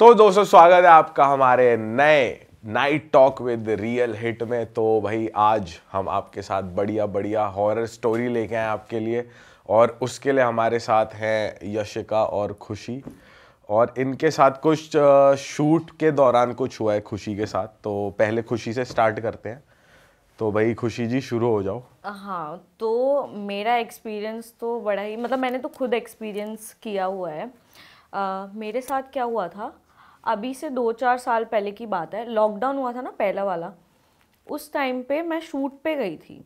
तो दोस्तों स्वागत है आपका हमारे नए night talk with real hit में तो भाई आज हम आपके साथ बढ़िया बढ़िया हॉरर स्टोरी लेके आए आपके लिए और उसके लिए हमारे साथ हैं यशिका और खुशी और इनके साथ कुछ शूट के दौरान कुछ हुआ है खुशी के साथ तो पहले खुशी से स्टार्ट करते हैं तो भाई खुशी जी शुरू हो जाओ हाँ तो मेरा एक्सपीरियंस तो बड़ा ही मतलब मैंने तो खुद एक्सपीरियंस किया हुआ है आ, मेरे साथ क्या हुआ था अभी से दो चार साल पहले की बात है लॉकडाउन हुआ था ना पहला वाला उस टाइम पे मैं शूट पे गई थी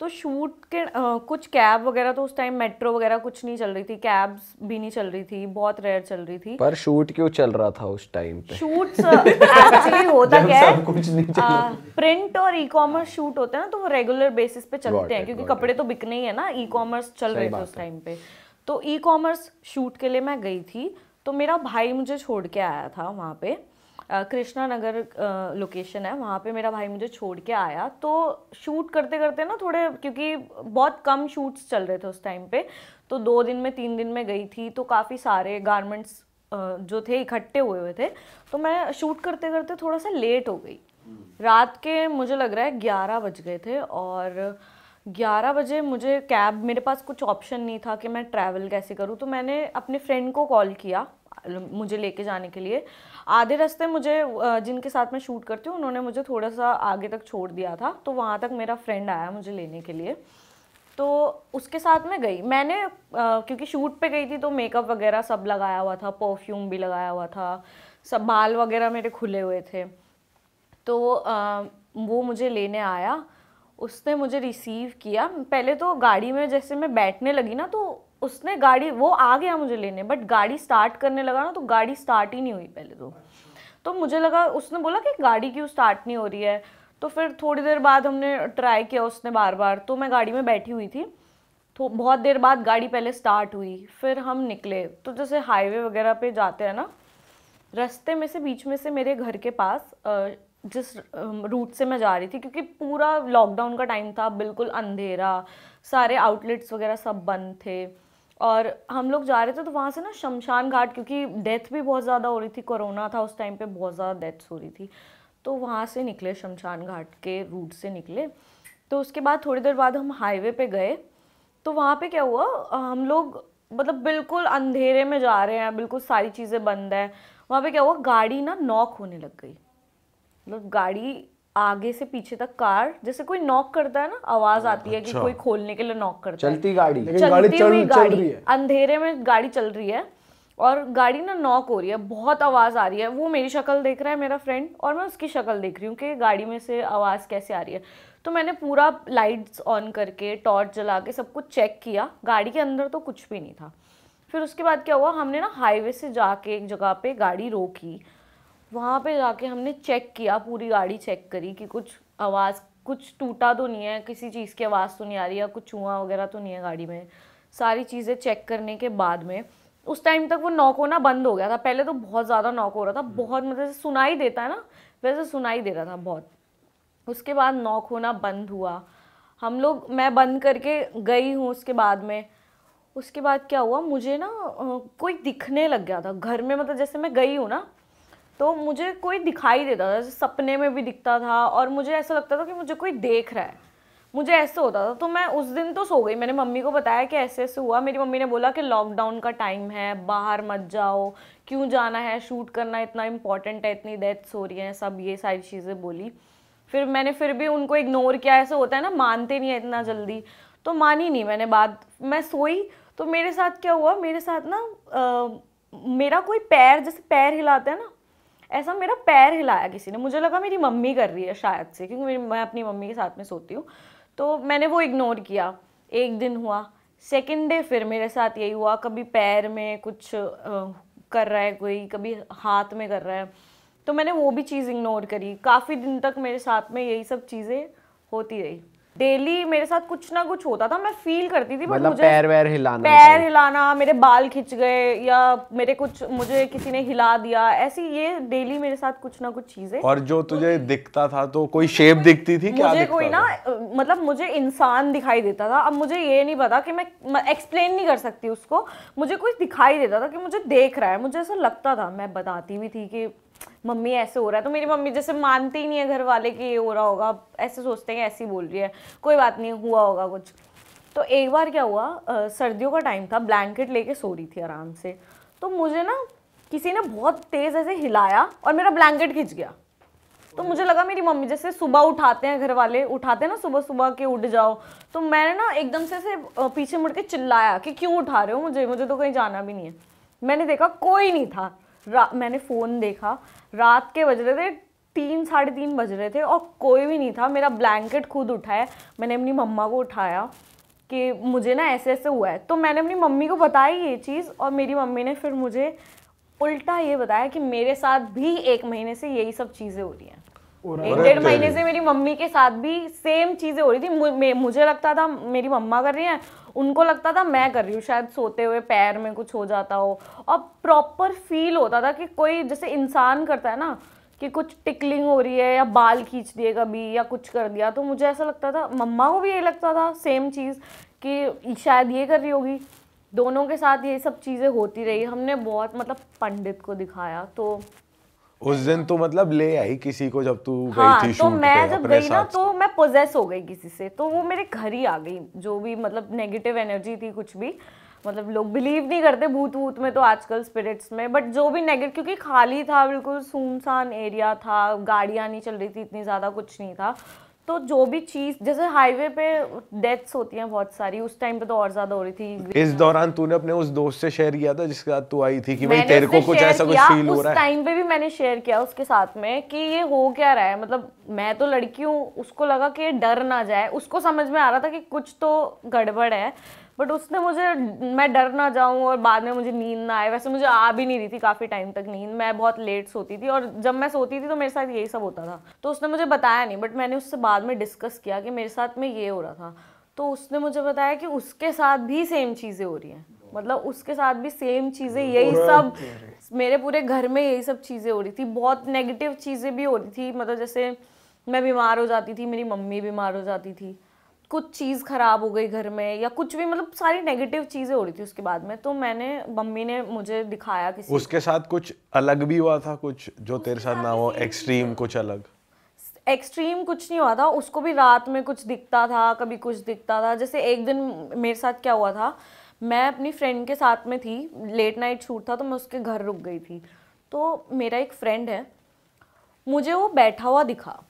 तो शूट के आ, कुछ कैब वगैरह तो उस टाइम मेट्रो वगैरह कुछ नहीं चल रही थी कैब्स भी नहीं चल रही थी बहुत रेयर चल रही थी पर शूट क्यों चल रहा था उस टाइम पे शूट एक्चुअली होता क्या है कुछ नहीं चल आ, प्रिंट और ई कॉमर्स शूट होते हैं ना तो वो रेगुलर बेसिस पे चलते हैं क्योंकि कपड़े तो बिकने ही है ना ई कॉमर्स चल रहे थे उस टाइम पे तो ई कॉमर्स शूट के लिए मैं गई थी तो मेरा भाई मुझे छोड़ के आया था वहाँ पे कृष्णा नगर लोकेशन है वहाँ पे मेरा भाई मुझे छोड़ के आया तो शूट करते करते ना थोड़े क्योंकि बहुत कम शूट्स चल रहे थे उस टाइम पे तो दो दिन में तीन दिन में गई थी तो काफ़ी सारे गारमेंट्स जो थे इकट्ठे हुए हुए थे तो मैं शूट करते करते थोड़ा सा लेट हो गई रात के मुझे लग रहा है ग्यारह बज गए थे और ग्यारह बजे मुझे कैब मेरे पास कुछ ऑप्शन नहीं था कि मैं ट्रैवल कैसे करूँ तो मैंने अपने फ्रेंड को कॉल किया मुझे लेके जाने के लिए आधे रास्ते मुझे जिनके साथ मैं शूट करती हूँ उन्होंने मुझे थोड़ा सा आगे तक छोड़ दिया था तो वहाँ तक मेरा फ्रेंड आया मुझे लेने के लिए तो उसके साथ मैं गई मैंने आ, क्योंकि शूट पे गई थी तो मेकअप वगैरह सब लगाया हुआ था परफ्यूम भी लगाया हुआ था सब बाल वगैरह मेरे खुले हुए थे तो आ, वो मुझे लेने आया उसने मुझे रिसीव किया पहले तो गाड़ी में जैसे मैं बैठने लगी ना तो उसने गाड़ी वो आ गया मुझे लेने बट गाड़ी स्टार्ट करने लगा ना तो गाड़ी स्टार्ट ही नहीं हुई पहले तो तो मुझे लगा उसने बोला कि गाड़ी क्यों स्टार्ट नहीं हो रही है तो फिर थोड़ी देर बाद हमने ट्राई किया उसने बार बार तो मैं गाड़ी में बैठी हुई थी तो बहुत देर बाद गाड़ी पहले स्टार्ट हुई फिर हम निकले तो जैसे हाईवे वगैरह पे जाते हैं ना रास्ते में से बीच में से मेरे घर के पास जिस रूट से मैं जा रही थी क्योंकि पूरा लॉकडाउन का टाइम था बिल्कुल अंधेरा सारे आउटलेट्स वगैरह सब बंद थे और हम लोग जा रहे थे तो वहाँ से ना शमशान घाट क्योंकि डेथ भी बहुत ज़्यादा हो रही थी कोरोना था उस टाइम पे बहुत ज़्यादा डेथ्स हो रही थी तो वहाँ से निकले शमशान घाट के रूट से निकले तो उसके बाद थोड़ी देर बाद हम हाईवे पे गए तो वहाँ पे क्या हुआ हम लोग मतलब बिल्कुल अंधेरे में जा रहे हैं बिल्कुल सारी चीज़ें बंद है वहाँ पे क्या हुआ गाड़ी ना नॉक होने लग गई मतलब गाड़ी आगे से पीछे तक कार जैसे कोई नॉक करता है ना आवाज हाँ, आती है कि अच्छा। कोई खोलने के लिए नॉक करता है चलती गाड़ी चलती गाड़ी चल, चल गाड़ी अंधेरे में गाड़ी चल रही है और गाड़ी ना नॉक हो रही है बहुत आवाज़ आ रही है वो मेरी शक्ल देख रहा है मेरा फ्रेंड और मैं उसकी शक्ल देख रही हूँ कि गाड़ी में से आवाज़ कैसे आ रही है तो मैंने पूरा लाइट्स ऑन करके टॉर्च जला के सब कुछ चेक किया गाड़ी के अंदर तो कुछ भी नहीं था फिर उसके बाद क्या हुआ हमने ना हाईवे से जाके एक जगह पे गाड़ी रोकी वहाँ पे जाके हमने चेक किया पूरी गाड़ी चेक करी कि कुछ आवाज़ कुछ टूटा तो नहीं है किसी चीज़ की आवाज़ तो नहीं आ रही है कुछ चूहा वगैरह तो नहीं है गाड़ी में सारी चीज़ें चेक करने के बाद में उस टाइम तक वो नॉक होना बंद हो गया था पहले तो बहुत ज़्यादा नॉक हो रहा था हम्म। बहुत मतलब सुनाई देता है ना वैसे सुनाई दे रहा था बहुत उसके बाद नॉक होना बंद हुआ हम लोग मैं बंद करके गई हूँ उसके बाद में उसके बाद क्या हुआ मुझे ना कोई दिखने लग गया था घर में मतलब जैसे मैं गई हूँ ना तो मुझे कोई दिखाई देता था सपने में भी दिखता था और मुझे ऐसा लगता था कि मुझे कोई देख रहा है मुझे ऐसे होता था तो मैं उस दिन तो सो गई मैंने मम्मी को बताया कि ऐसे ऐसे हुआ मेरी मम्मी ने बोला कि लॉकडाउन का टाइम है बाहर मत जाओ क्यों जाना है शूट करना इतना इम्पॉर्टेंट है इतनी डेथ्स हो रही हैं सब ये सारी चीज़ें बोली फिर मैंने फिर भी उनको इग्नोर किया ऐसे होता है ना मानते नहीं है इतना जल्दी तो मानी नहीं मैंने बात मैं सोई तो मेरे साथ क्या हुआ मेरे साथ ना आ, मेरा कोई पैर जैसे पैर हिलाते हैं ना ऐसा मेरा पैर हिलाया किसी ने मुझे लगा मेरी मम्मी कर रही है शायद से क्योंकि मैं अपनी मम्मी के साथ में सोती हूँ तो मैंने वो इग्नोर किया एक दिन हुआ सेकेंड डे फिर मेरे साथ यही हुआ कभी पैर में कुछ कर रहा है कोई कभी हाथ में कर रहा है तो मैंने वो भी चीज़ इग्नोर करी काफ़ी दिन तक मेरे साथ में यही सब चीज़ें होती रही डेली मेरे साथ कुछ ना कुछ होता था मैं फील करती थी मतलब पैर वैर हिलाना पैर हिलाना मेरे बाल खिंच गए या मेरे कुछ मुझे किसी ने हिला दिया ऐसी ये डेली मेरे साथ कुछ ना कुछ चीजें और जो तुझे दिखता था तो कोई शेप दिखती थी क्या मुझे कोई ना मतलब मुझे इंसान दिखाई देता था अब मुझे ये नहीं पता कि मैं एक्सप्लेन नहीं कर सकती उसको मुझे कुछ दिखाई देता था कि मुझे देख रहा है मुझे ऐसा लगता था मैं बताती भी थी कि मम्मी ऐसे हो रहा है तो मेरी मम्मी जैसे मानती ही नहीं है घर वाले कि ये हो रहा होगा ऐसे सोचते हैं ऐसी बोल रही है कोई बात नहीं हुआ होगा कुछ तो एक बार क्या हुआ आ, सर्दियों का टाइम था ब्लैंकेट लेके सो रही थी आराम से तो मुझे ना किसी ने बहुत तेज़ ऐसे हिलाया और मेरा ब्लैंकेट खिंच गया तो मुझे लगा मेरी मम्मी जैसे सुबह उठाते हैं घर वाले उठाते हैं ना सुबह सुबह के उठ जाओ तो मैंने ना एकदम से ऐसे पीछे मुड़ के चिल्लाया कि क्यों उठा रहे हो मुझे मुझे तो कहीं जाना भी नहीं है मैंने देखा कोई नहीं था मैंने फ़ोन देखा रात के बज रहे थे तीन साढ़े तीन बज रहे थे और कोई भी नहीं था मेरा ब्लैंकेट खुद उठाया मैंने अपनी मम्मा को उठाया कि मुझे ना ऐसे ऐसे हुआ है तो मैंने अपनी मम्मी को बताई ये चीज़ और मेरी मम्मी ने फिर मुझे उल्टा ये बताया कि मेरे साथ भी एक महीने से यही सब चीज़ें हो रही हैं एक डेढ़ महीने से मेरी मम्मी के साथ भी सेम चीजें हो रही थी मुझे लगता था मेरी मम्मा कर रही हैं उनको लगता था मैं कर रही हूँ शायद सोते हुए पैर में कुछ हो जाता हो और प्रॉपर फील होता था कि कोई जैसे इंसान करता है ना कि कुछ टिकलिंग हो रही है या बाल खींच दिए कभी या कुछ कर दिया तो मुझे ऐसा लगता था मम्मा को भी ये लगता था सेम चीज़ कि शायद ये कर रही होगी दोनों के साथ ये सब चीज़ें होती रही हमने बहुत मतलब पंडित को दिखाया तो उस दिन तो मतलब ले आई किसी को जब तू हाँ, गई थी तो शूट मैं जब गई ना तो मैं पोजेस हो गई किसी से तो वो मेरे घर ही आ गई जो भी मतलब नेगेटिव एनर्जी थी कुछ भी मतलब लोग बिलीव नहीं करते भूत भूत में तो आजकल स्पिरिट्स में बट जो भी नेगेटिव क्योंकि खाली था बिल्कुल सुनसान एरिया था गाड़ियाँ नहीं चल रही थी इतनी ज़्यादा कुछ नहीं था तो जो भी चीज जैसे हाईवे पे डेथ्स होती हैं बहुत सारी उस टाइम पे तो और ज्यादा हो रही थी इस दौरान तूने अपने उस दोस्त से शेयर किया था जिसके साथ तू आई थी कि भाई तेरे को कुछ ऐसा कुछ फील हो रहा है उस टाइम पे भी मैंने शेयर किया उसके साथ में कि ये हो क्या रहा है मतलब मैं तो लड़की हूँ उसको लगा कि डर ना जाए उसको समझ में आ रहा था कि कुछ तो गड़बड़ है बट उसने मुझे मैं डर ना जाऊँ और बाद में मुझे नींद ना आए वैसे मुझे आ भी नहीं रही थी काफ़ी टाइम तक नींद मैं बहुत लेट सोती थी और जब मैं सोती थी तो मेरे साथ यही सब होता था तो उसने मुझे बताया नहीं बट मैंने उससे बाद में डिस्कस किया कि मेरे साथ में ये हो रहा था तो उसने मुझे बताया कि उसके साथ भी सेम चीज़ें हो रही हैं मतलब उसके साथ भी सेम चीज़ें यही सब मेरे पूरे घर में यही सब चीज़ें हो रही थी बहुत नेगेटिव चीज़ें भी हो रही थी मतलब जैसे मैं बीमार हो जाती थी मेरी मम्मी बीमार हो जाती थी कुछ चीज़ ख़राब हो गई घर में या कुछ भी मतलब सारी नेगेटिव चीज़ें हो रही थी उसके बाद में तो मैंने मम्मी ने मुझे दिखाया किसी उसके साथ कुछ अलग भी हुआ था कुछ जो तेरे साथ ना हो एक्सट्रीम कुछ अलग एक्सट्रीम कुछ नहीं हुआ था उसको भी रात में कुछ दिखता था कभी कुछ दिखता था जैसे एक दिन मेरे साथ क्या हुआ था मैं अपनी फ्रेंड के साथ में थी लेट नाइट शूट था तो मैं उसके घर रुक गई थी तो मेरा एक फ्रेंड है मुझे वो बैठा हुआ दिखा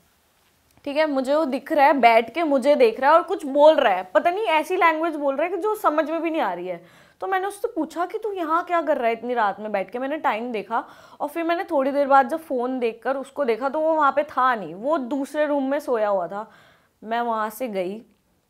ठीक है मुझे वो दिख रहा है बैठ के मुझे देख रहा है और कुछ बोल रहा है पता नहीं ऐसी लैंग्वेज बोल रहा है कि जो समझ में भी नहीं आ रही है तो मैंने उससे पूछा कि तू यहाँ क्या कर रहा है इतनी रात में बैठ के मैंने टाइम देखा और फिर मैंने थोड़ी देर बाद जब फ़ोन देख उसको देखा तो वो वहाँ पर था नहीं वो दूसरे रूम में सोया हुआ था मैं वहाँ से गई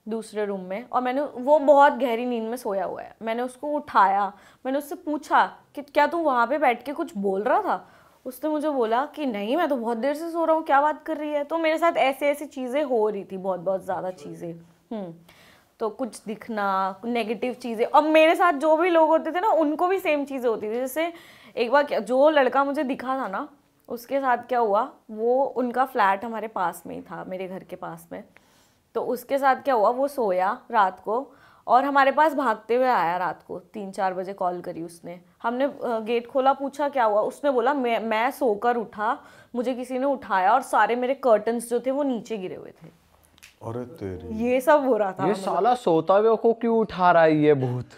दूसरे रूम में और मैंने वो बहुत गहरी नींद में सोया हुआ है मैंने उसको उठाया मैंने उससे पूछा कि क्या तू वहाँ पे बैठ के कुछ बोल रहा था उसने मुझे बोला कि नहीं मैं तो बहुत देर से सो रहा हूँ क्या बात कर रही है तो मेरे साथ ऐसे ऐसी चीज़ें हो रही थी बहुत बहुत ज़्यादा चीज़ें हम्म, तो कुछ दिखना नेगेटिव चीज़ें और मेरे साथ जो भी लोग होते थे ना उनको भी सेम चीज़ें होती थी जैसे एक बार क्या जो लड़का मुझे दिखा था ना उसके साथ क्या हुआ वो उनका फ्लैट हमारे पास में ही था मेरे घर के पास में तो उसके साथ क्या हुआ वो सोया रात को और हमारे पास भागते हुए आया रात को तीन चार बजे कॉल करी उसने हमने गेट खोला पूछा क्या हुआ उसने बोला मैं मैं सोकर उठा मुझे किसी ने उठाया और सारे मेरे कर्टन्स जो थे वो नीचे गिरे हुए थे अरे तेरी ये सब हो रहा था ये साला सोता हुए को क्यों उठा रहा है ये भूत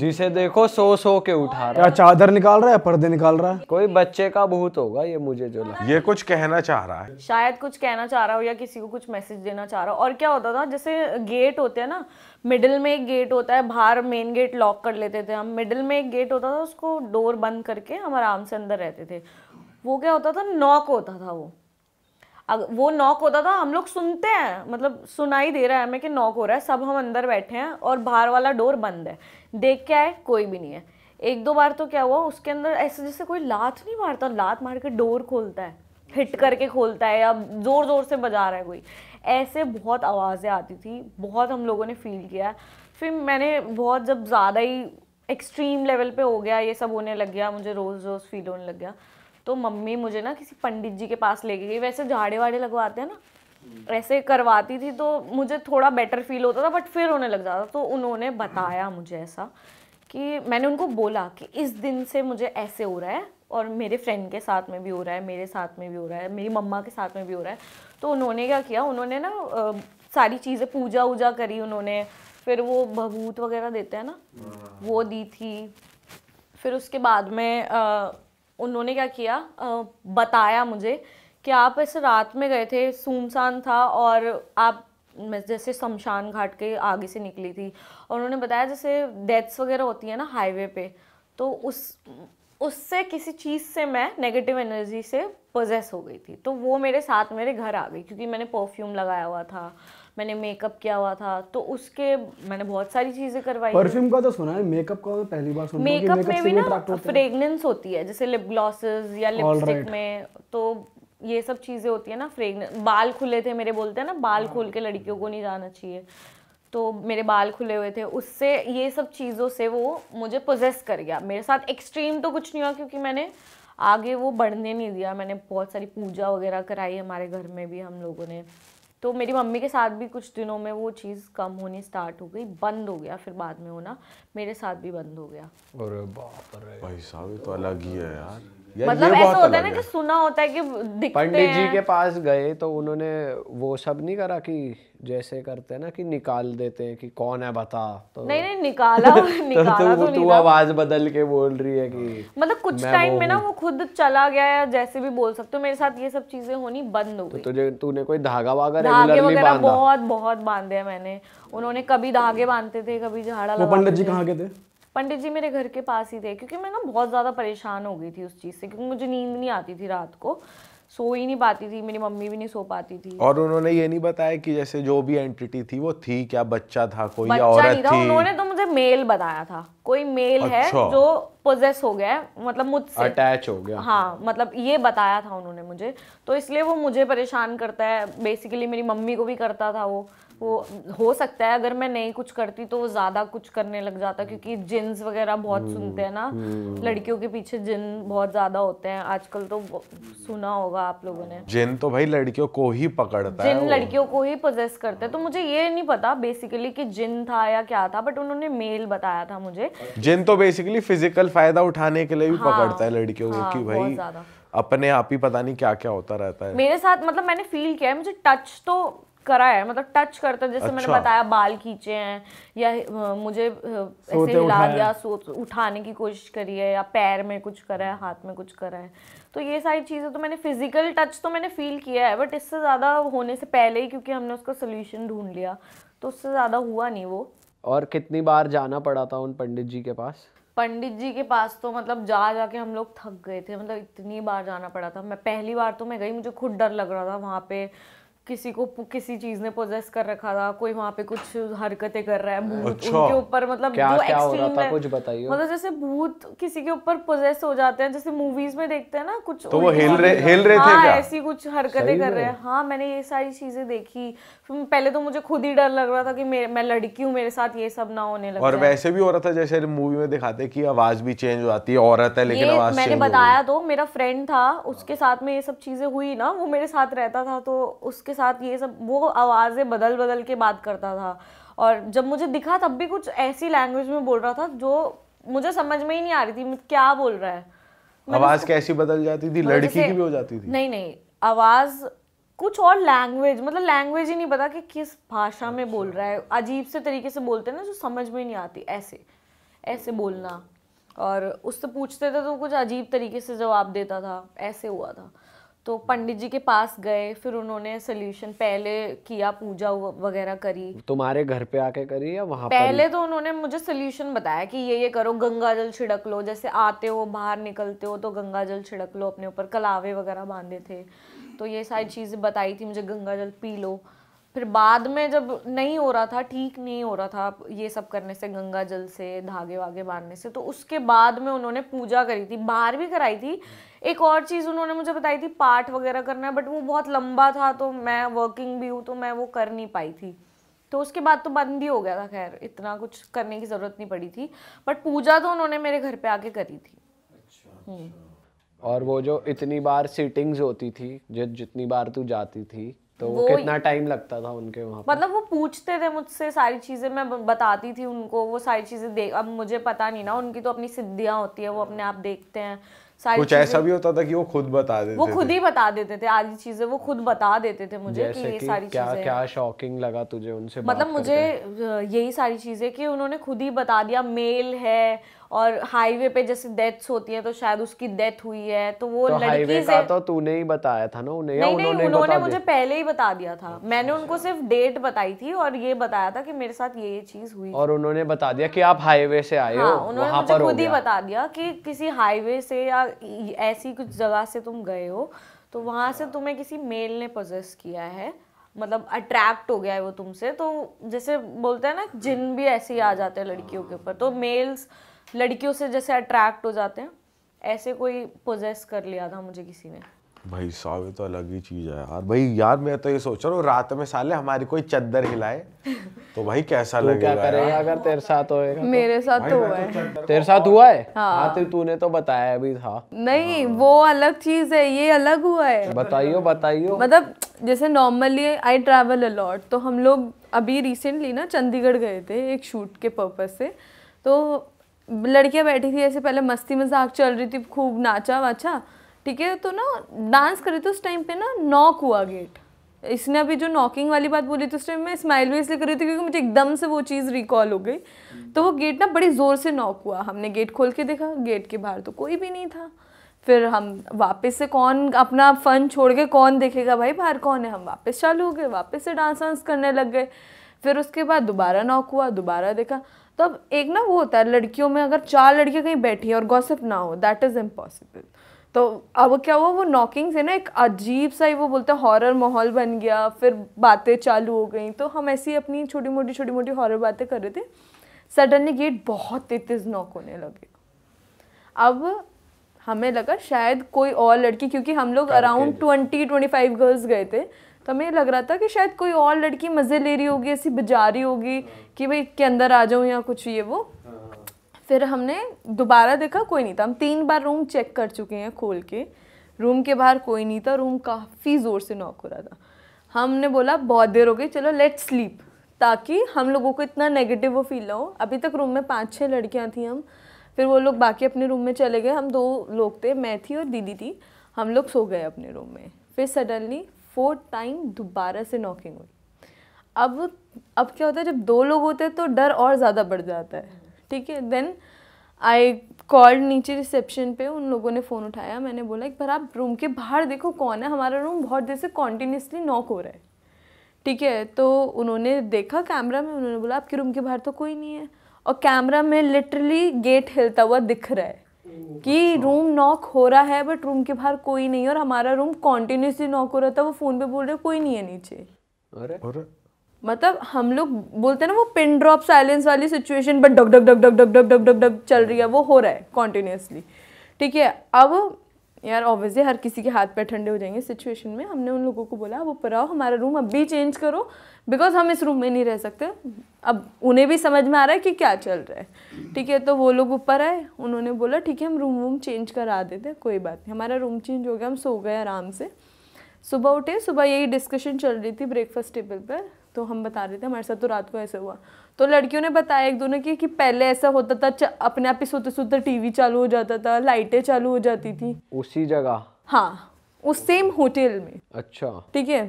जिसे देखो सो सो के उठा रहा है क्या चादर निकाल रहा है पर्दे निकाल रहा है कोई बच्चे का भूत होगा ये मुझे जो लगा ये कुछ कहना चाह रहा है शायद कुछ कहना चाह रहा हो या किसी को कुछ मैसेज देना चाह रहा हो और क्या होता था जैसे गेट होते हैं ना मिडिल में एक गेट होता है बाहर मेन गेट लॉक कर लेते थे हम मिडिल में एक गेट होता था उसको डोर बंद करके हम आराम से अंदर रहते थे वो क्या होता था नॉक होता था वो वो नॉक होता था हम लोग सुनते हैं मतलब सुनाई दे रहा है हमें कि नॉक हो रहा है सब हम अंदर बैठे हैं और बाहर वाला डोर बंद है देख के आए कोई भी नहीं है एक दो बार तो क्या हुआ उसके अंदर ऐसे जैसे कोई लात नहीं मारता लात मार के डोर खोलता है हिट करके खोलता है या ज़ोर ज़ोर से बजा रहा है कोई ऐसे बहुत आवाज़ें आती थी बहुत हम लोगों ने फील किया फिर मैंने बहुत जब ज़्यादा ही एक्सट्रीम लेवल पे हो गया ये सब होने लग गया मुझे रोज़ रोज़ फील होने लग गया तो मम्मी मुझे ना किसी पंडित जी के पास लेके गई वैसे झाड़े वाड़े लगवाते हैं ना ऐसे करवाती थी तो मुझे थोड़ा बेटर फील होता था बट फिर होने लग जाता तो उन्होंने बताया मुझे ऐसा कि मैंने उनको बोला कि इस दिन से मुझे ऐसे हो रहा है और मेरे फ्रेंड के साथ में भी हो रहा है मेरे साथ में भी हो रहा है मेरी मम्मा के साथ में भी हो रहा है तो उन्होंने क्या किया उन्होंने ना सारी चीज़ें पूजा वूजा करी उन्होंने फिर वो भभूत वगैरह देते हैं ना हाँ। वो दी थी फिर उसके बाद में आ, उन्होंने क्या किया आ, बताया मुझे कि आप ऐसे रात में गए थे सुनसान था और आप जैसे शमशान घाट के आगे से निकली थी और उन्होंने बताया जैसे डेथ्स वगैरह होती है ना हाईवे पे तो उस उससे किसी चीज़ से मैं नेगेटिव एनर्जी से पोजेस हो गई थी तो वो मेरे साथ मेरे घर आ गई क्योंकि मैंने परफ्यूम लगाया हुआ था मैंने मेकअप किया हुआ था तो उसके मैंने बहुत सारी चीज़ें करवाई परफ्यूम का तो सुना है मेकअप का तो पहली बार सुना मेकअप में भी ना फ्रेगनेंस होती है जैसे लिप ग्लॉसेस या लिपस्टिक में तो ये सब चीज़ें होती है ना फ्रेगनेंस बाल खुले थे मेरे बोलते हैं ना बाल हाँ। खोल के लड़कियों को नहीं जाना चाहिए तो मेरे बाल खुले हुए थे उससे ये सब चीज़ों से वो मुझे पोजेस कर गया मेरे साथ एक्सट्रीम तो कुछ नहीं हुआ क्योंकि मैंने आगे वो बढ़ने नहीं दिया मैंने बहुत सारी पूजा वगैरह कराई हमारे घर में भी हम लोगों ने तो मेरी मम्मी के साथ भी कुछ दिनों में वो चीज़ कम होनी स्टार्ट हो गई बंद हो गया फिर बाद में होना मेरे साथ भी बंद हो गया और भाई साहब तो अलग ही है यार मतलब ऐसा होता है ना कि सुना होता है कि दिखते हैं पंडित जी के पास गए तो उन्होंने वो सब नहीं करा कि जैसे करते हैं ना कि निकाल देते हैं कि कौन है बता तो नहीं नहीं निकाला तो निकाला तो, तो, तो तू आवाज बदल के बोल रही है कि मतलब कुछ टाइम में ना वो खुद चला गया या जैसे भी बोल सकते हो मेरे साथ ये सब चीजें होनी बंद हो तो गई तो तुझे तूने कोई धागा वागा रेगुलरली बांधा बहुत बहुत बांधे हैं मैंने उन्होंने कभी धागे बांधते थे कभी झाड़ा लगा पंडित जी कहाँ के थे पंडित जी मेरे घर के पास ही थे क्योंकि मैं ना बहुत ज़्यादा परेशान हो गई थी उस चीज़ से क्योंकि मुझे नींद नहीं आती थी रात को सो ही नहीं पाती थी मेरी मम्मी भी नहीं सो पाती थी और उन्होंने ये नहीं बताया कि जैसे जो भी एंटिटी थी वो थी क्या बच्चा था कोई बच्चा औरत नहीं था थी उन्होंने तो मुझे मेल बताया था कोई मेल अच्छा। है जो पोजेस हो गया है मतलब मुझसे अटैच हो गया हाँ मतलब ये बताया था उन्होंने मुझे तो इसलिए वो मुझे परेशान करता है बेसिकली मेरी मम्मी को भी करता था वो वो हो सकता है अगर मैं नहीं कुछ करती तो वो ज़्यादा कुछ करने लग जाता क्योंकि जिन्स वगैरह बहुत हम्म, सुनते हैं ना हम्म। लड़कियों के पीछे जिन बहुत ज़्यादा होते हैं आजकल तो सुना होगा आप लोगों ने जिन तो भाई लड़कियों को ही पकड़ता जिन है लड़कियों को ही पोजेस करते हैं तो मुझे ये नहीं पता बेसिकली कि जिन था या क्या था बट उन्होंने मेल बताया था मुझे जिन तो बेसिकली फिजिकल फायदा उठाने के लिए भी हाँ, पकड़ता है लड़कियों को हाँ, भाई अपने आप ही पता नहीं क्या क्या होता रहता है मेरे साथ मतलब मैंने फील किया है मुझे टच तो करा है मतलब टच करता है जैसे अच्छा। मैंने बताया बाल खींचे हैं या मुझे ऐसे हिला दिया सो उठाने की कोशिश करी है या पैर में कुछ करा है हाथ में कुछ करा है तो ये सारी चीज़ें तो मैंने फिजिकल टच तो मैंने फील किया है बट इससे ज़्यादा होने से पहले ही क्योंकि हमने उसका सोल्यूशन ढूंढ लिया तो उससे ज़्यादा हुआ नहीं वो और कितनी बार जाना पड़ा था उन पंडित जी के पास पंडित जी के पास तो मतलब जा जा के हम लोग थक गए थे मतलब इतनी बार जाना पड़ा था मैं पहली बार तो मैं गई मुझे खुद डर लग रहा था वहाँ पे किसी को किसी चीज ने पोजेस कर रखा था कोई वहाँ पे कुछ हरकतें कर रहा है अच्छा। भूत अच्छा। उनके ऊपर मतलब क्या, जो क्या हो रहा था कुछ बताइए मतलब जैसे भूत किसी के ऊपर पोजेस हो जाते हैं जैसे मूवीज में देखते हैं ना कुछ तो वो हिल रहे हिल रहे थे हाँ, क्या ऐसी कुछ हरकतें कर रहे हैं हाँ मैंने ये सारी चीजें देखी पहले तो मुझे खुद ही डर लग रहा था कि मैं लड़की हूँ मेरे साथ ये सब ना होने लगा और वैसे भी हो रहा था जैसे मूवी में दिखाते की आवाज भी चेंज हो जाती है औरत है लेकिन आवाज मैंने बताया तो मेरा फ्रेंड था उसके साथ में ये सब चीजें हुई ना वो मेरे साथ रहता था तो उसके साथ साथ ये सब वो आवाज़ें बदल बदल के बात करता था और जब मुझे दिखा तब भी कुछ ऐसी लैंग्वेज में बोल रहा था जो मुझे समझ में ही नहीं आ रही थी क्या बोल रहा है आवाज़ कैसी बदल जाती थी लड़की की भी हो जाती थी नहीं नहीं आवाज़ कुछ और लैंग्वेज मतलब लैंग्वेज ही नहीं पता कि किस भाषा में बोल अच्छा। रहा है अजीब से तरीके से बोलते हैं ना जो समझ में नहीं आती ऐसे ऐसे बोलना और उससे पूछते थे तो कुछ अजीब तरीके से जवाब देता था ऐसे हुआ था तो पंडित जी के पास गए फिर उन्होंने सोल्यूशन पहले किया पूजा वगैरह करी तुम्हारे घर पे आके करी या वहाँ पहले तो उन्होंने मुझे सोल्यूशन बताया कि ये ये करो गंगा जल छिड़क लो जैसे आते हो बाहर निकलते हो तो गंगा जल छिड़क लो अपने ऊपर कलावे वगैरह बांधे थे तो ये सारी चीज़ें बताई थी मुझे गंगा जल पी लो फिर बाद में जब नहीं हो रहा था ठीक नहीं हो रहा था ये सब करने से गंगा जल से धागे वागे बांधने से तो उसके बाद में उन्होंने पूजा करी थी बाहर भी कराई थी एक और चीज़ उन्होंने मुझे बताई थी पार्ट वगैरह करना है बट वो बहुत लंबा था तो मैं वर्किंग भी हूँ तो मैं वो कर नहीं पाई थी तो उसके बाद तो बंद ही हो गया था खैर इतना कुछ करने की ज़रूरत नहीं पड़ी थी बट पूजा तो उन्होंने मेरे घर पे आके करी थी अच्छा, हम्म। अच्छा। और वो जो इतनी बार सीटिंग्स होती थी जि, जितनी बार तू जाती थी तो वो कितना टाइम लगता था उनके वहाँ मतलब वो पूछते थे मुझसे सारी चीज़ें मैं बताती थी उनको वो सारी चीज़ें देख अब मुझे पता नहीं ना उनकी तो अपनी सिद्धियाँ होती है वो अपने आप देखते हैं कुछ ऐसा भी होता था कि वो खुद बता देते वो खुद ही बता देते थे आधी चीजें वो खुद बता देते थे मुझे कि ये सारी क्या चीज़े... क्या शॉकिंग लगा तुझे उनसे मतलब मुझे यही सारी चीजें कि उन्होंने खुद ही बता दिया मेल है और हाईवे पे जैसे डेथ्स होती है तो शायद उसकी डेथ हुई है तो वो तो लड़की से तो तूने ही बताया था ना उन्हें नहीं, उन्होंने, उन्होंने मुझे पहले ही बता दिया था अच्छा, मैंने अच्छा। उनको सिर्फ डेट बताई थी और ये बताया था कि मेरे साथ ये ये चीज हुई और उन्होंने बता दिया कि आप हाईवे से आए हो हाँ, उन्होंने मुझे खुद ही बता दिया कि किसी हाईवे से या ऐसी कुछ जगह से तुम गए हो तो वहां से अच्छा। तुम्हें किसी मेल ने पोजेस किया है मतलब अट्रैक्ट हो गया है वो तुमसे तो जैसे बोलते हैं ना जिन भी ऐसे ही आ जाते हैं लड़कियों के ऊपर तो मेल्स हाँ। लड़कियों से जैसे अट्रैक्ट हो जाते हैं ऐसे कोई पोजेस कर लिया था मुझे किसी ने भाई साहब ये तो अलग ही चीज़ है यार भाई यार मैं तो ये सोच रहा हूँ रात में साले हमारी कोई चद्दर हिलाए तो भाई कैसा तो लगेगा क्या करेगा अगर तेरे साथ होएगा तो? मेरे साथ तो हुआ तो है तेरे साथ हुआ है हाँ।, हाँ तो तूने तो बताया अभी था नहीं हाँ। वो अलग चीज है ये अलग हुआ है बताइयो बताइयो मतलब जैसे नॉर्मली आई ट्रेवल अलॉट तो हम लोग अभी रिसेंटली ना चंडीगढ़ गए थे एक शूट के पर्पज से तो लड़कियाँ बैठी थी ऐसे पहले मस्ती मजाक चल रही थी खूब नाचा वाचा ठीक है तो ना डांस करे तो उस टाइम पे ना नॉक हुआ गेट इसने अभी जो नॉकिंग वाली बात बोली थी उस टाइम मैं स्माइल भी इसलिए कर रही थी क्योंकि मुझे एकदम से वो चीज़ रिकॉल हो गई तो वो गेट ना बड़ी ज़ोर से नॉक हुआ हमने गेट खोल के देखा गेट के बाहर तो कोई भी नहीं था फिर हम वापस से कौन अपना फ़न छोड़ के कौन देखेगा भाई बाहर कौन है हम वापस चालू हो गए वापस से डांस वांस करने लग गए फिर उसके बाद दोबारा नॉक हुआ दोबारा देखा तो अब एक ना वो होता है लड़कियों में अगर चार लड़कियाँ कहीं बैठी हैं और गॉसिप ना हो दैट इज़ इम्पॉसिबल तो अब क्या हुआ वो नॉकिंग से ना एक अजीब सा ही वो बोलते हैं हॉरर माहौल बन गया फिर बातें चालू हो गई तो हम ऐसी अपनी छोटी मोटी छोटी मोटी हॉरर बातें कर रहे थे सडनली गेट बहुत ही तेज नॉक होने लगे अब हमें लगा शायद कोई और लड़की क्योंकि हम लोग around twenty twenty five girls गए थे तो हमें लग रहा था कि शायद कोई और लड़की मज़े ले रही होगी ऐसी बजा रही होगी कि भाई के अंदर आ जाऊँ या कुछ ये वो फिर हमने दोबारा देखा कोई नहीं था हम तीन बार रूम चेक कर चुके हैं खोल के रूम के बाहर कोई नहीं था रूम काफ़ी ज़ोर से नॉक हो रहा था हमने बोला बहुत देर हो गई चलो लेट स्लीप ताकि हम लोगों को इतना नेगेटिव वो फील ना हो अभी तक रूम में पाँच छः लड़कियाँ थी हम फिर वो लोग बाकी अपने रूम में चले गए हम दो लोग थे मैं थी और दीदी थी हम लोग सो गए अपने रूम में फिर सडनली फोर्थ टाइम दोबारा से नॉकिंग हुई अब अब क्या होता है जब दो लोग होते हैं तो डर और ज़्यादा बढ़ जाता है ठीक है देन आई कॉल्ड नीचे रिसेप्शन पे उन लोगों ने फ़ोन उठाया मैंने बोला एक बार आप रूम के बाहर देखो कौन है हमारा रूम बहुत देर से कॉन्टीन्यूसली नॉक हो रहा है ठीक है तो उन्होंने देखा कैमरा में उन्होंने बोला आपके रूम के बाहर तो कोई नहीं है और कैमरा में लिटरली गेट हिलता हुआ दिख रहा है कि रूम नॉक हो रहा है बट रूम के बाहर कोई नहीं और हमारा रूम कॉन्टिन्यूसली नॉक हो रहा था वो फ़ोन पे बोल रहे कोई नहीं है नीचे अरे मतलब हम लोग बोलते हैं ना वो पिन ड्रॉप साइलेंस वाली सिचुएशन बट डग डग डग डग डग डग डग डग चल रही है वो हो रहा है कॉन्टिन्यूसली ठीक है अब यार ऑब्वियसली हर किसी के हाथ पैर ठंडे हो जाएंगे सिचुएशन में हमने उन लोगों को बोला वो पर आओ हमारा रूम अभी चेंज करो बिकॉज हम इस रूम में नहीं रह सकते अब उन्हें भी समझ में आ रहा है कि क्या चल रहा है ठीक है तो वो लोग ऊपर आए उन्होंने बोला ठीक है हम रूम वूम चेंज करा देते हैं कोई बात नहीं हमारा रूम चेंज हो गया हम सो गए आराम से सुबह उठे सुबह यही डिस्कशन चल रही थी ब्रेकफास्ट टेबल पर तो हम बता रहे थे हमारे साथ तो रात को ऐसे हुआ तो लड़कियों ने बताया एक दोनों की कि पहले ऐसा होता था अपने आप ही सोते सोते टीवी चालू हो जाता था लाइटें चालू हो जाती थी उसी जगह हाँ उस सेम होटल में अच्छा ठीक है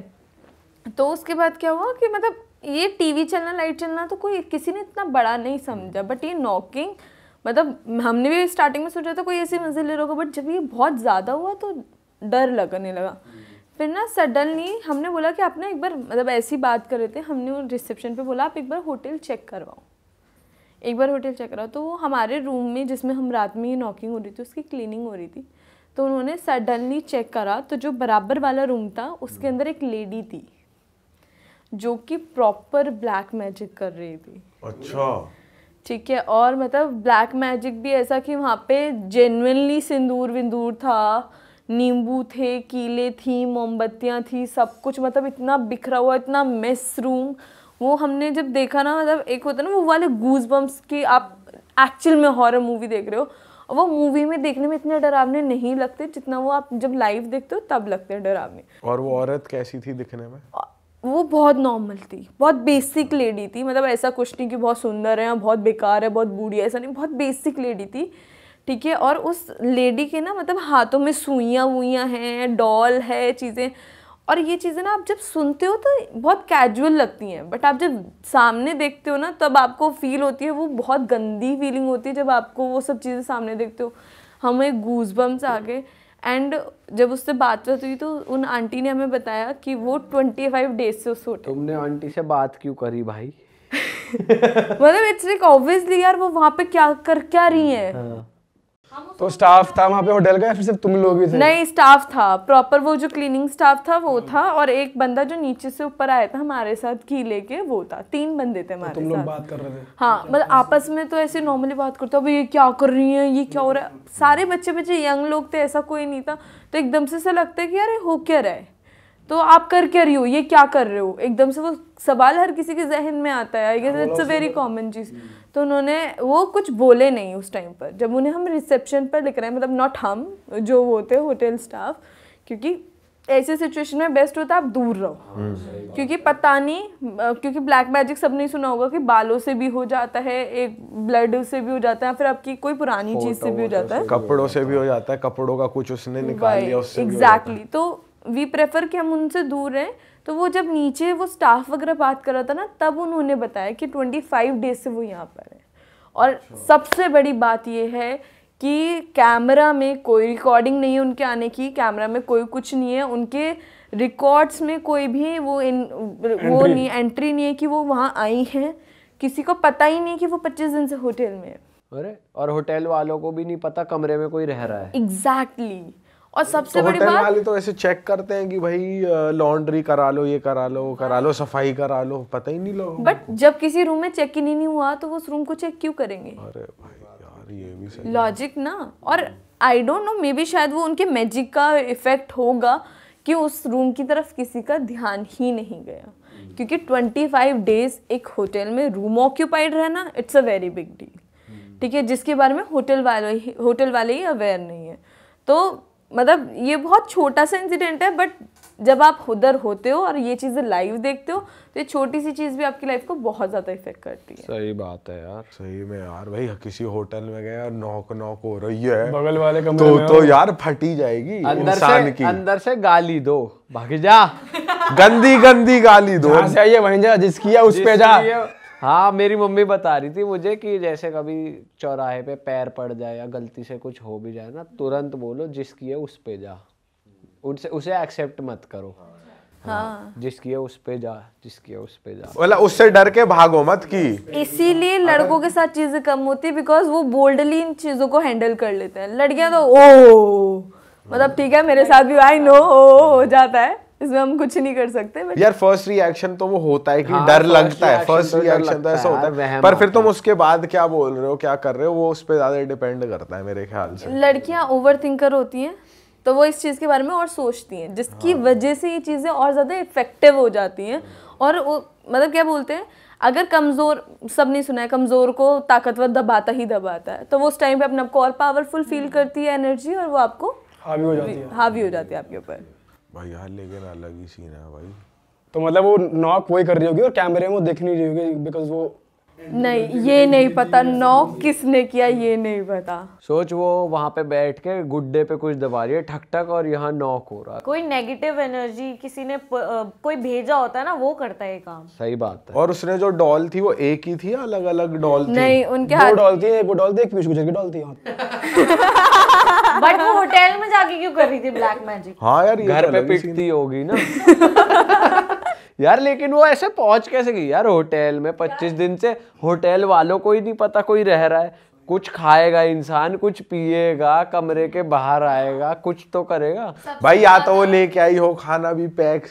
तो उसके बाद क्या हुआ कि मतलब ये टीवी चलना लाइट चलना तो कोई किसी ने इतना बड़ा नहीं समझा बट ये नॉकिंग मतलब हमने भी स्टार्टिंग में सोचा था कोई ऐसी मंजिल ले रहा होगा बट जब ये बहुत ज़्यादा हुआ तो डर लगने लगा फिर ना सडनली हमने बोला कि आप ना एक बार मतलब ऐसी बात कर रहे थे हमने रिसेप्शन पे बोला आप एक बार होटल चेक करवाओ एक बार होटल चेक कराओ तो वो हमारे रूम में जिसमें हम रात में ही नॉकिंग हो रही थी उसकी क्लीनिंग हो रही थी तो उन्होंने सडनली चेक करा तो जो बराबर वाला रूम था उसके अंदर एक लेडी थी जो कि प्रॉपर ब्लैक मैजिक कर रही थी अच्छा ठीक है और मतलब ब्लैक मैजिक भी ऐसा कि वहाँ पे जेनविनली सिंदूर विंदूर था नींबू थे कीले थी मोमबत्तियाँ थी सब कुछ मतलब इतना बिखरा हुआ इतना मेस रूम वो हमने जब देखा ना मतलब एक होता है ना वो वाले गूज बम्स की आप एक्चुअल में हॉरर मूवी देख रहे हो और वो मूवी में देखने में इतने डरावने नहीं लगते जितना वो आप जब लाइव देखते हो तब लगते हैं डरावने और वो औरत कैसी थी दिखने में वो बहुत नॉर्मल थी बहुत बेसिक लेडी थी मतलब ऐसा कुछ नहीं कि बहुत सुंदर है बहुत बेकार है बहुत बूढ़ी है ऐसा नहीं बहुत बेसिक लेडी थी ठीक है और उस लेडी के ना मतलब हाथों में सुइयाँ वुइयाँ हैं डॉल है चीज़ें और ये चीज़ें ना आप जब सुनते हो तो बहुत कैजुअल लगती हैं बट आप जब सामने देखते हो ना तब आपको फील होती है वो बहुत गंदी फीलिंग होती है जब आपको वो सब चीज़ें सामने देखते हो हमें गूज से आ गए एंड जब उससे बातचीत हुई तो उन आंटी ने हमें बताया कि वो ट्वेंटी फाइव डेज से उस तुमने आंटी से बात क्यों करी भाई मतलब इट्स लाइक ऑब्वियसली यार वो वहाँ पे क्या कर क्या रही है हाँ। तो स्टाफ था वहाँ पे होटल का फिर सिर्फ तुम लोग ही थे नहीं स्टाफ था प्रॉपर वो जो क्लीनिंग स्टाफ था वो था हम्म। और एक बंदा जो नीचे से ऊपर आया था हमारे साथ की लेके वो था तीन बंदे थे तो हमारे तो तुम लोग बात कर रहे थे हाँ मतलब आपस में तो ऐसे नॉर्मली बात करते हो ये क्या कर रही है ये क्या हो रहा है हम्म। सारे बच्चे बच्चे यंग लोग थे ऐसा कोई नहीं था तो एकदम से ऐसा लगता है कि यार हो क्या रहा है तो आप कर क्या रही हो ये क्या कर रहे हो एकदम से वो सवाल हर किसी के जहन में आता है I guess it's a very common चीज़ हम्म। तो उन्होंने वो कुछ बोले नहीं उस टाइम पर जब उन्हें हम रिसेप्शन पर लिख रहे हैं मतलब नॉट हम जो वो थे होटल स्टाफ क्योंकि ऐसे सिचुएशन में बेस्ट होता है आप दूर रहो हाँ, क्योंकि पता नहीं क्योंकि ब्लैक मैजिक सब नहीं सुना होगा कि बालों से भी हो जाता है एक ब्लड से भी हो जाता है फिर आपकी कोई पुरानी चीज से भी हो जाता है कपड़ों से भी हो जाता है कपड़ों का कुछ उसने निकाल लिया उससे एग्जैक्टली तो वी प्रेफर कि हम उनसे दूर रहें तो वो जब नीचे वो स्टाफ वगैरह बात कर रहा था ना तब उन्होंने बताया कि ट्वेंटी फाइव डेज से वो यहाँ पर है और अच्छा। सबसे बड़ी बात ये है कि कैमरा में कोई रिकॉर्डिंग नहीं है उनके आने की कैमरा में कोई कुछ नहीं है उनके रिकॉर्ड्स में कोई भी वो इन वो नहीं एंट्री नहीं है कि वो वहाँ आई हैं किसी को पता ही नहीं कि वो पच्चीस दिन से होटल में है अरे और होटल वालों को भी नहीं पता कमरे में कोई रह रहा है एग्जैक्टली exactly. और सबसे तो बड़ी बात वाले तो ऐसे चेक करते हैं कि भाई लॉन्ड्री करा लो ये करा लो करा लो सफाई करा लो पता ही नहीं लोगों बट जब किसी रूम में चेक इन ही नहीं हुआ तो उस रूम को चेक क्यों करेंगे अरे भाई यार ये भी सही लॉजिक ना और I don't know maybe शायद वो उनके मैजिक का इफेक्ट होगा कि उस रूम की तरफ किसी का ध्यान ही नहीं गया क्योंकि 25 डेज एक होटल में रूम ऑक्यूपाइड रहना it's a very big deal ठीक है जिसके बारे में होटल वाले होटल वाले ही अवेयर नहीं है तो मतलब ये बहुत छोटा सा इंसिडेंट है बट जब आप उधर होते हो और ये चीज़ें लाइव देखते हो तो ये छोटी सी चीज़ भी आपकी लाइफ को बहुत ज़्यादा इफेक्ट करती है सही बात है यार सही में यार भाई किसी होटल में गए और नौक नौक हो रही है बगल वाले कमरे तो, में तो यार फटी जाएगी अंदर से की। अंदर से गाली दो भाग जा गंदी गंदी गाली दो वहीं जा जिसकी है उस पे जा हाँ मेरी मम्मी बता रही थी मुझे कि जैसे कभी चौराहे पे पैर पड़ जाए या गलती से कुछ हो भी जाए ना तुरंत बोलो जिसकी है उस पे जा उसे उसे एक्सेप्ट मत करो हाँ।, हाँ। जिसकी है उस पे जा जिसकी है उस पे जा मतलब उससे डर के भागो मत की इसीलिए लड़कों के साथ चीजें कम होती है बिकॉज वो बोल्डली इन चीजों को हैंडल कर लेते हैं लड़कियां तो ओ मतलब ठीक है मेरे साथ भी आई नो हो जाता है इसमें हम कुछ नहीं कर सकते बट यार फर्स्ट रिएक्शन तो वो होता है कि हाँ, डर हाँ, लगता है फर्स्ट रिएक्शन तो, तो ऐसा होता है पर फिर तुम उसके बाद क्या बोल रहे हो क्या कर रहे हो वो उस पर ज्यादा डिपेंड करता है मेरे ख्याल से लड़कियां ओवर थिंकर होती हैं तो वो इस चीज़ के बारे में और सोचती हैं जिसकी हाँ। वजह से ये चीज़ें और ज़्यादा इफेक्टिव हो जाती हैं और वो, मतलब क्या बोलते हैं अगर कमज़ोर सब नहीं सुना है कमज़ोर को ताकतवर दबाता ही दबाता है तो वो उस टाइम पे अपने आपको और पावरफुल फील हम्म। करती है एनर्जी और वो आपको हावी हो जाती है हावी हो जाती है आपके ऊपर भाई यार लेकिन अलग ही सीन है भाई तो मतलब वो नॉक वही कर रही होगी और कैमरे में वो देख नहीं रही होगी बिकॉज वो नहीं ये नहीं पता नॉक किसने किया ये नहीं पता सोच वो वहाँ पे बैठ के गुड्डे पे कुछ दबा रही है ठक ठक और यहाँ नॉक हो रहा है कोई नेगेटिव एनर्जी किसी ने प, आ, कोई भेजा होता है ना वो करता है काम सही बात है और उसने जो डॉल थी वो एक ही थी अलग अलग डॉल थी नहीं उनके हाथ डॉल थी एक डॉल थी एक पीछे की डॉल थी बट वो होटल में जाके क्यों कर रही थी ब्लैक मैजिक हाँ यार घर तो पे पिटती होगी ना यार लेकिन वो ऐसे पहुंच कैसे गई यार होटल में पच्चीस दिन से होटल वालों को ही नहीं पता कोई रह रहा है कुछ खाएगा इंसान कुछ पिएगा कमरे के बाहर आएगा कुछ तो करेगा भाई या तो वो लेके आई हो खाना भी पैक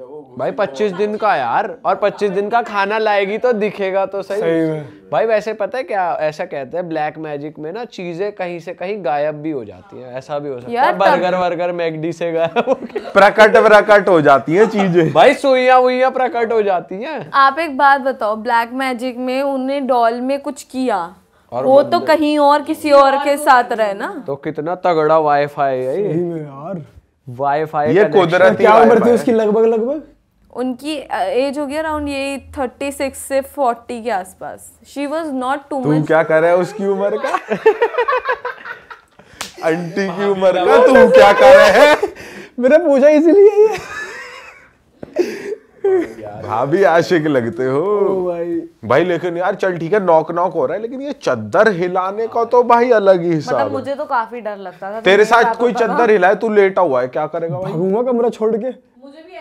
भाई पच्चीस दिन का यार और पच्चीस दिन का खाना लाएगी तो दिखेगा तो सही, सही भाई वैसे पता है क्या ऐसा कहते हैं ब्लैक मैजिक में ना चीजें कहीं से कहीं गायब भी हो जाती है ऐसा भी हो सकता है बर्गर वर्गर मैगडी से गायब प्रकट प्रकट हो जाती है चीजें भाई सुइया वुइया प्रकट हो जाती है आप एक बात बताओ ब्लैक मैजिक में उन्हें डॉल में कुछ किया और वो तो कहीं और किसी और के साथ तो रहे ना तो कितना तगड़ा वाईफाई है यार वाईफाई ये कुदरती क्या उम्र थी उसकी लगभग लगभग उनकी एज हो गया अराउंड ये 36 से 40 के आसपास she was not too much तू क्या कर रहा है उसकी उम्र का आंटी की उम्र का तू क्या कर रहा है मेरा पूछा इसीलिए भाभी आशिक लगते हो भाई भाई लेकिन यार चल ठीक है नॉक नॉक हो रहा है लेकिन ये चद्दर हिलाने का तो भाई अलग ही मतलब हिसाब मतलब मुझे तो काफी डर लगता था तेरे साथ कोई चद्दर हाँ। हिलाए तू लेटा हुआ है क्या करेगा भागूंगा कमरा छोड़ के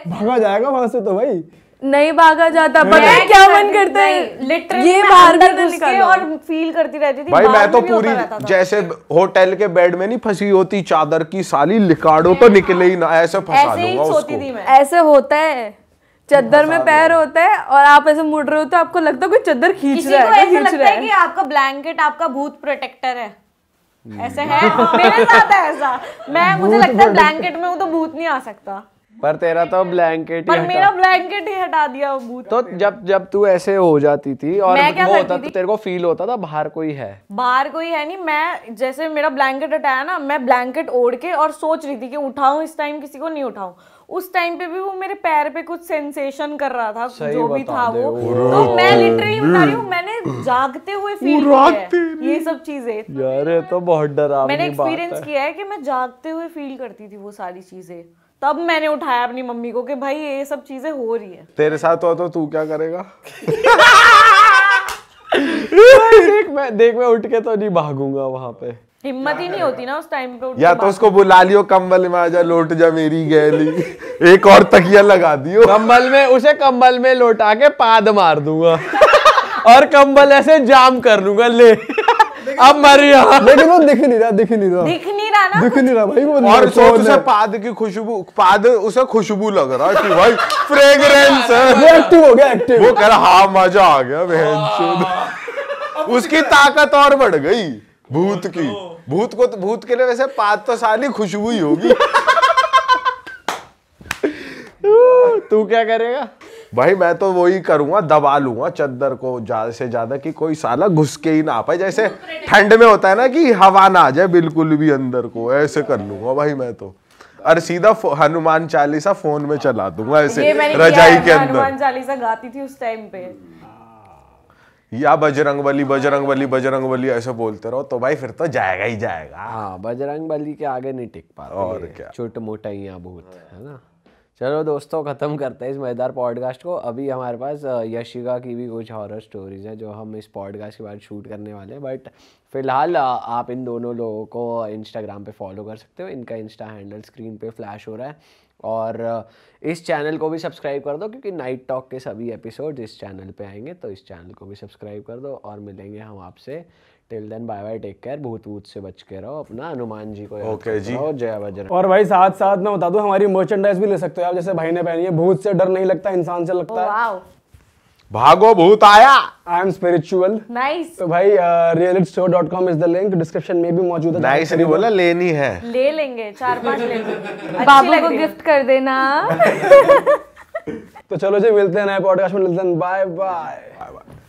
भागा जाएगा वहां से तो भाई नहीं भागा जाता पता है क्या मन करता है लिटरली ये बाहर तो निकाल और फील करती रहती थी भाई मैं तो पूरी जैसे होटल के बेड में नहीं फंसी होती चादर की साली लिकाड़ो तो निकले ही ना ऐसे फंसा दूंगा उसको ऐसे होता है चद्दर में पैर होता है और आप ऐसे मुड़ रहे हो तो आपको लगता है कोई चद्दर खींच रहा है किसी खींच लगता है कि आपका ब्लैंकेट आपका भूत प्रोटेक्टर है हम्म। ऐसे है हाँ, मेरे साथ है ऐसा मैं मुझे लगता है ब्लैंकेट में हूँ तो भूत नहीं आ सकता पर तेरा तो ब्लैंकेट पर मेरा ब्लैंकेट ही हटा दिया वो भूत तो जब जब तू ऐसे हो जाती थी और वो होता तो तेरे को फील होता था बाहर कोई है बाहर कोई है नहीं मैं जैसे मेरा ब्लैंकेट हटाया ना मैं ब्लैंकेट ओढ़ के और सोच रही थी कि उठाऊं इस टाइम किसी को नहीं उठाऊं उस टाइम पे भी वो मेरे पैर पे कुछ सेंसेशन कर रहा था जो भी था वो तो मैं लिटरली बता रही हूँ मैंने जागते हुए फील किया है ये सब चीजें यार ये तो बहुत डरावनी मैंने एक्सपीरियंस किया है कि मैं जागते हुए फील करती थी वो सारी चीजें तब मैंने उठाया अपनी मम्मी को कि भाई ये सब चीजें हो रही है तेरे साथ हो तो तू क्या करेगा देख मैं देख मैं उठ के तो नहीं भागूंगा वहां पे हिम्मत ही नहीं होती ना उस टाइम पे या तो उसको बुला लियो कंबल में आजा लोट जा मेरी गैली एक और तकिया लगा दियो कंबल में उसे कंबल में लोटा के पाद मार दूंगा और कंबल ऐसे जाम कर लूंगा ले अब मर यहाँ लेकिन वो दिख नहीं रहा दिख नहीं रहा दिख नहीं रहा ना दिख नहीं रहा भाई वो और सोच उसे पाद की खुशबू पाद उसे खुशबू लग रहा है कि भाई फ्रेग्रेंस है वो एक्टिव हो गया एक्टिव वो कह रहा हाँ मजा आ गया बहन हाँ। उसकी ताकत और बढ़ गई भूत की तो भूत को तो भूत के लिए वैसे पात तो सारी खुशबू ही होगी तू क्या करेगा भाई मैं तो वही करूंगा दबा लूंगा चद्दर को ज्यादा से ज्यादा कि कोई साला घुस के ही ना पाए जैसे ठंड में होता है ना कि हवा ना आ जाए बिल्कुल भी अंदर को ऐसे कर लूंगा भाई मैं तो और सीधा हनुमान चालीसा फोन में चला दूंगा ऐसे रजाई के अंदर हनुमान चालीसा गाती थी उस टाइम पे या बजरंग बली बजरंग बली बजरंग बली ऐसे बोलते रहो तो भाई फिर तो जाएगा ही जाएगा हाँ बजरंग बली के आगे नहीं टिक रहा और क्या छोटे मोटा ही यहाँ बहुत है ना चलो दोस्तों ख़त्म करते हैं इस मज़ेदार पॉडकास्ट को अभी हमारे पास यशिका की भी कुछ हॉरर स्टोरीज हैं जो हम इस पॉडकास्ट के बाद शूट करने वाले हैं बट फिलहाल आप इन दोनों लोगों को इंस्टाग्राम पे फॉलो कर सकते हो इनका इंस्टा हैंडल स्क्रीन पे फ्लैश हो रहा है और इस चैनल को भी सब्सक्राइब कर दो क्योंकि नाइट टॉक के सभी एपिसोड इस चैनल पे आएंगे तो इस चैनल को भी सब्सक्राइब कर दो और मिलेंगे हम आपसे till then bye bye take care भूत भूत से बच के रहो अपना हनुमान जी को ओके okay, जी जय बजरंग और भाई साथ साथ मैं बता दूं हमारी मर्चेंडाइज भी ले सकते हो आप जैसे भाई ने पहनी है भूत से डर नहीं लगता इंसान से लगता है भागो भूत आया आई एम स्पिरिचुअल नाइस तो भाई reality show dot com is the link description में भी मौजूद है नाइस नहीं बोला लेनी है ले लेंगे चार पांच लेंगे बाबू को गिफ्ट कर देना तो चलो जी मिलते हैं नए पॉडकास्ट में मिलते हैं बाय बाय बाय बाय